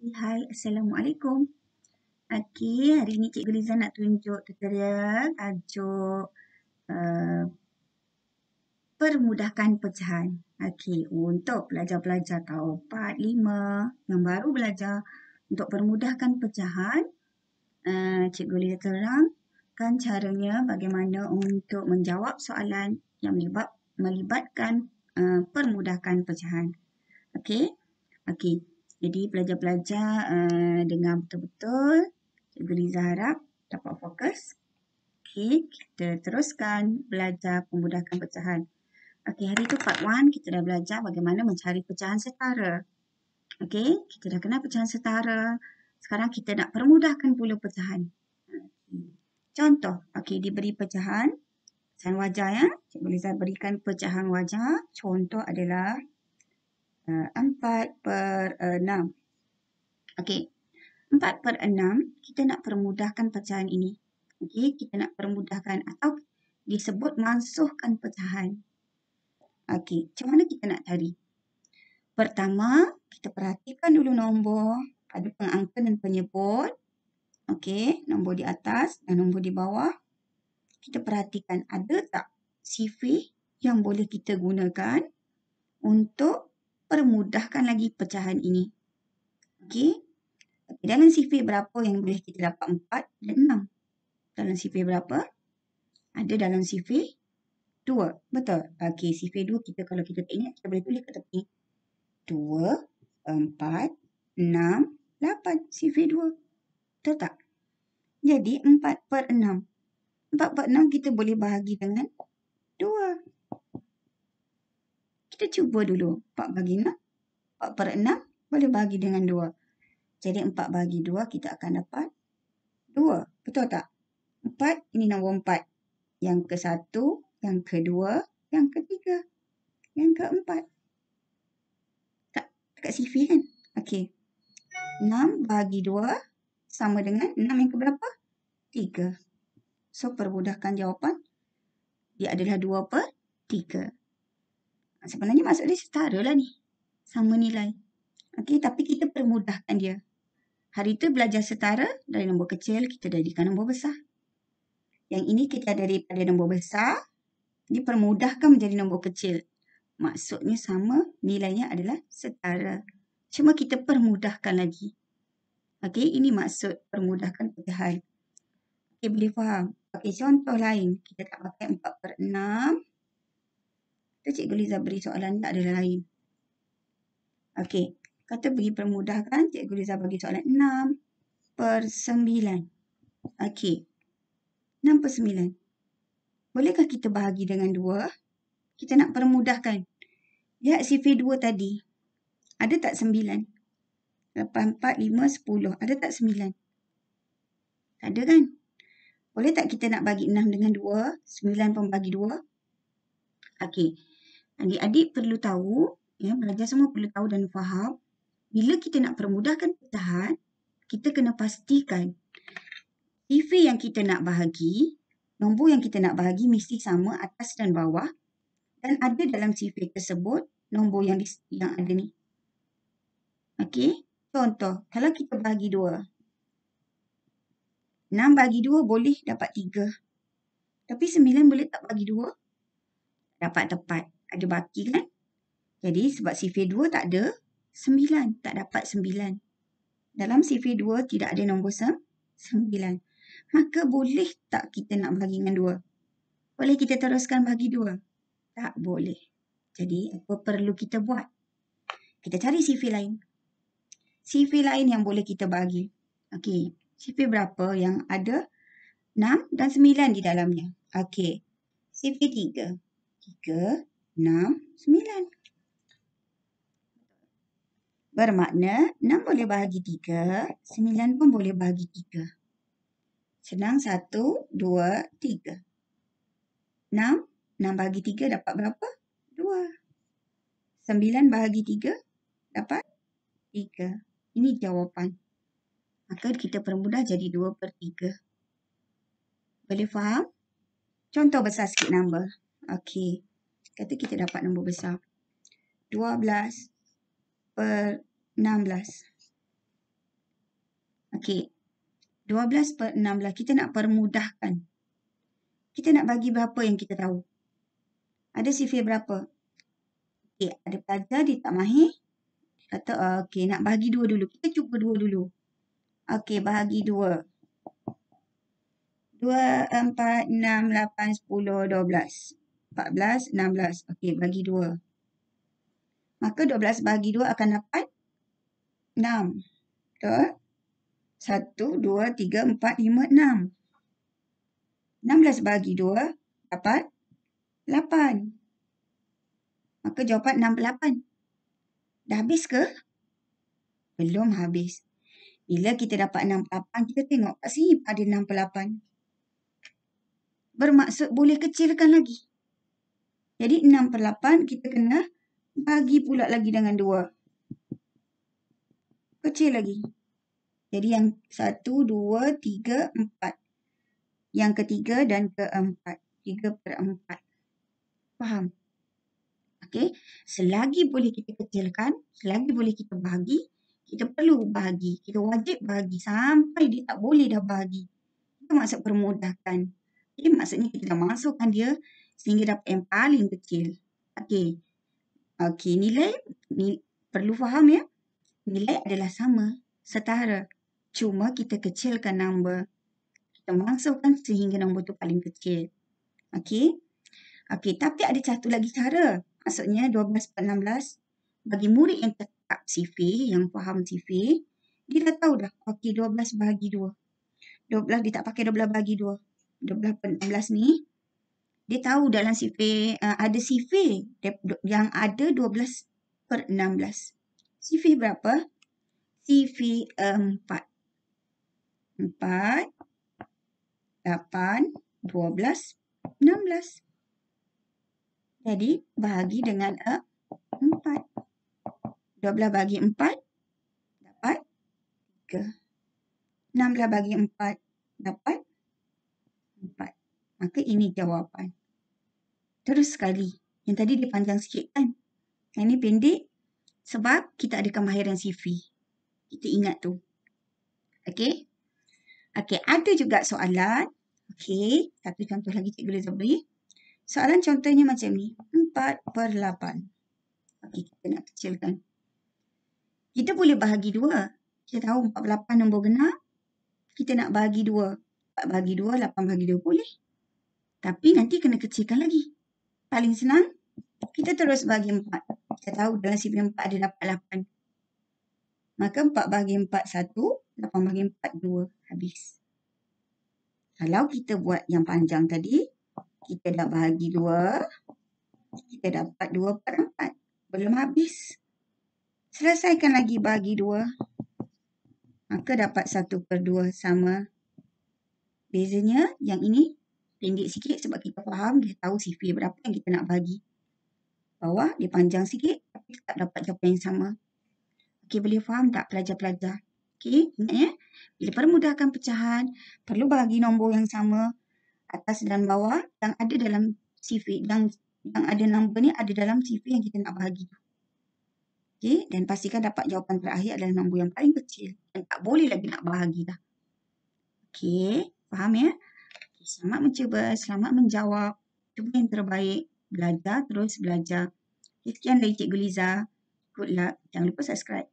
Hai, Assalamualaikum. Okey, hari ni Cikgu Liza nak tunjuk tutorial tajuk uh, Permudahkan Pecahan. Okey, untuk pelajar-pelajar tahun 4, 5 yang baru belajar untuk permudahkan pecahan, uh, Cikgu Liza terangkan caranya bagaimana untuk menjawab soalan yang melibat, melibatkan uh, permudahkan pecahan. Okey, okey. Jadi pelajar-pelajar uh, dengar betul-betul. Cikgu Liza harap dapat fokus. Okey, kita teruskan belajar pemudahkan pecahan. Okey, hari itu part 1 kita dah belajar bagaimana mencari pecahan setara. Okey, kita dah kenal pecahan setara. Sekarang kita nak permudahkan pula pecahan. Contoh, okey diberi pecahan. Pecahan wajah ya. Cikgu Liza berikan pecahan wajah. Contoh adalah 4 per 6. Eh, Okey. 4 per 6, kita nak permudahkan pecahan ini. Okey, kita nak permudahkan atau disebut mansuhkan pecahan. Okey, macam mana kita nak cari? Pertama, kita perhatikan dulu nombor ada pengangka dan penyebut. Okey, nombor di atas dan nombor di bawah. Kita perhatikan ada tak sifir yang boleh kita gunakan untuk permudahkan lagi pecahan ini. Okey. Okay, dalam sifir berapa yang boleh kita dapat 4 dan 6? Dalam sifir berapa? Ada dalam sifir 2. Betul. Okey, sifir 2 kita kalau kita tak ingat, kita boleh tulis ke tepi. 2, 4, 6, 8. Sifir 2. Betul tak? Jadi 4 per 6. 4 per 6 kita boleh bahagi dengan 2 kita cuba dulu. 4 bagi 6. 4 per 6 boleh bagi dengan 2. Jadi 4 bagi 2 kita akan dapat 2. Betul tak? 4 ini nombor 4. Yang ke 1, yang ke 2, yang ke 3, yang ke 4. Tak, dekat CV kan? Okey. 6 bagi 2 sama dengan 6 yang keberapa? 3. So, perbudahkan jawapan. Ia adalah 2 per 3 sebenarnya maksud dia setara lah ni. Sama nilai. Okey, tapi kita permudahkan dia. Hari tu belajar setara dari nombor kecil, kita jadikan nombor besar. Yang ini kita ada daripada nombor besar, permudahkan menjadi nombor kecil. Maksudnya sama, nilainya adalah setara. Cuma kita permudahkan lagi. Okey, ini maksud permudahkan pilihan. Okey, boleh faham? Okey, contoh lain. Kita tak pakai 4 per 6. Itu Cikgu Liza beri soalan tak ada lain. Okey. Kata bagi permudahkan, Cikgu Liza bagi soalan 6 per 9. Okey. 6 per 9. Bolehkah kita bahagi dengan 2? Kita nak permudahkan. Ya, CV2 tadi. Ada tak 9? 8, 4, 5, 10. Ada tak 9? Tak ada kan? Boleh tak kita nak bagi 6 dengan 2? 9 pun bagi 2? Okey. Adik-adik perlu tahu, ya, belajar semua perlu tahu dan faham, bila kita nak permudahkan pecahan, kita kena pastikan TV yang kita nak bahagi, nombor yang kita nak bahagi mesti sama atas dan bawah dan ada dalam CV tersebut nombor yang, yang ada ni. Okey, contoh kalau kita bahagi dua, enam bagi dua boleh dapat tiga, Tapi sembilan boleh tak bagi dua? Dapat tepat ada baki kan? Jadi sebab cv 2 tak ada, 9. Tak dapat 9. Dalam cv 2 tidak ada nombor 9. Maka boleh tak kita nak bagi dengan 2? Boleh kita teruskan bagi 2? Tak boleh. Jadi apa perlu kita buat? Kita cari cv lain. cv lain yang boleh kita bagi. Okey, cv berapa yang ada 6 dan 9 di dalamnya? Okey, cv 3. 3 6, 9. Bermakna 6 boleh bahagi tiga, 9 pun boleh bahagi tiga. Senang satu, dua, tiga. 6, 6 bahagi tiga dapat berapa? Dua. 9 bahagi tiga dapat tiga. Ini jawapan. Maka kita permudah jadi dua per tiga. Boleh faham? Contoh besar sikit number. Okey. Kata kita dapat nombor besar. 12 per 16. Okey. 12 per 16. Kita nak permudahkan. Kita nak bagi berapa yang kita tahu. Ada sifir berapa? Okey. Ada pelajar di tak mahir. Kata uh, okey. Nak bagi dua dulu. Kita cuba dua dulu. Okey. Bahagi dua. 2, 4, 6, 8, 10, 12. 14, 16. Okey, bagi 2. Maka 12 bagi 2 akan dapat 6. Betul? 1, 2, 3, 4, 5, 6. 16 bagi 2 dapat 8. Maka jawapan 68. Dah habis ke? Belum habis. Bila kita dapat 68, kita tengok kat sini pada 68. Bermaksud boleh kecilkan lagi. Jadi 6 per 8 kita kena bagi pula lagi dengan 2. Kecil lagi. Jadi yang 1, 2, 3, 4. Yang ketiga dan keempat. 3 per 4. Faham? Okey. Selagi boleh kita kecilkan, selagi boleh kita bagi, kita perlu bagi. Kita wajib bagi sampai dia tak boleh dah bagi. Itu maksud permudahkan. Okay, maksudnya kita dah masukkan dia Sehingga 1 yang paling kecil. Okey. Okey, nilai ni perlu faham ya. Nilai adalah sama, setara. Cuma kita kecilkan nombor. Kita masukkan sehingga nombor tu paling kecil. Okey. Okey, tapi ada satu lagi cara. Maksudnya 12 16 bagi murid yang tetap sifir, yang faham sifir, dia dah tahu dah. Okey, 12 bahagi 2. 12 dia tak pakai 12 bahagi 2. 12 16 ni dia tahu dalam sifir uh, eh, ada sifir yang ada 12 per 16. Sifir berapa? Sifir 4. 4, 8, 12, 16. Jadi bagi dengan 4. Eh, 12 bagi 4 dapat 3. 16 bagi 4 dapat 4. Maka ini jawapan terus sekali. Yang tadi dia panjang sikit kan? Yang ni pendek sebab kita ada kemahiran CV. Kita ingat tu. Okay? Okay, ada juga soalan. Okay, satu contoh lagi cikgu Liza beri. Soalan contohnya macam ni. 4 per 8. Okay, kita nak kecilkan. Kita boleh bahagi dua Kita tahu 4 per 8 nombor genap. Kita nak bahagi dua 4 bahagi dua 8 bahagi dua boleh. Tapi nanti kena kecilkan lagi paling senang. Kita terus bagi 4. Kita tahu dalam CP4 ada dapat 8. Maka 4 bagi 4, 1. 8 bagi 4, 2. Habis. Kalau kita buat yang panjang tadi, kita dah bagi 2. Kita dapat 2 per 4. Belum habis. Selesaikan lagi bagi 2. Maka dapat 1 per 2 sama. Bezanya yang ini pendek sikit sebab kita faham, dia tahu CV berapa yang kita nak bagi. Bawah dia panjang sikit tapi tak dapat jawapan yang sama. Okey, boleh faham tak pelajar-pelajar? Okey, ingat ya. Bila permudahkan pecahan, perlu bagi nombor yang sama atas dan bawah yang ada dalam CV yang yang ada nombor ni ada dalam CV yang kita nak bagi. Okey, dan pastikan dapat jawapan terakhir adalah nombor yang paling kecil. Dan tak boleh lagi nak bahagi dah. Okey, faham ya? selamat mencuba, selamat menjawab. Cuba yang terbaik. Belajar terus belajar. Sekian dari Cikgu Liza. Good luck. Jangan lupa subscribe.